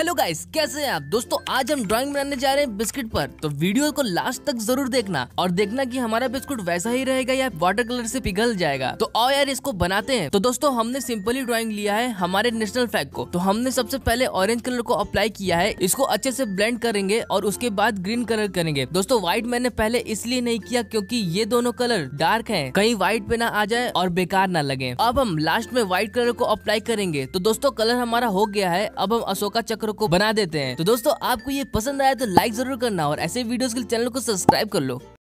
hello guys कैसे हैं आप दोस्तों आज हम ड्राइंग बनाने जा रहे हैं बिस्किट पर तो वीडियो को लास्ट तक जरूर देखना और देखना कि हमारा बिस्कुट वैसा ही रहेगा या वाटर कलर से पिघल जाएगा तो आओ यार इसको बनाते हैं तो दोस्तों हमने सिंपली ड्राइंग लिया है हमारे नेशनल फ्लैग को तो हमने सबसे पहले ऑरेंज कलर को अप्लाई किया है इसको अच्छे से ब्लेंड करेंगे और उसके बाद ग्रीन कलर करेंगे दोस्तों व्हाइट मैंने पहले इसलिए नहीं किया क्यूँकी ये दोनों कलर डार्क है कहीं व्हाइट पे ना आ जाए और बेकार ना लगे अब हम लास्ट में व्हाइट कलर को अप्लाई करेंगे तो दोस्तों कलर हमारा हो गया है अब हम अशोका चक्र खबरों को बना देते हैं तो दोस्तों आपको ये पसंद आया तो लाइक जरूर करना और ऐसे वीडियोस के लिए चैनल को सब्सक्राइब कर लो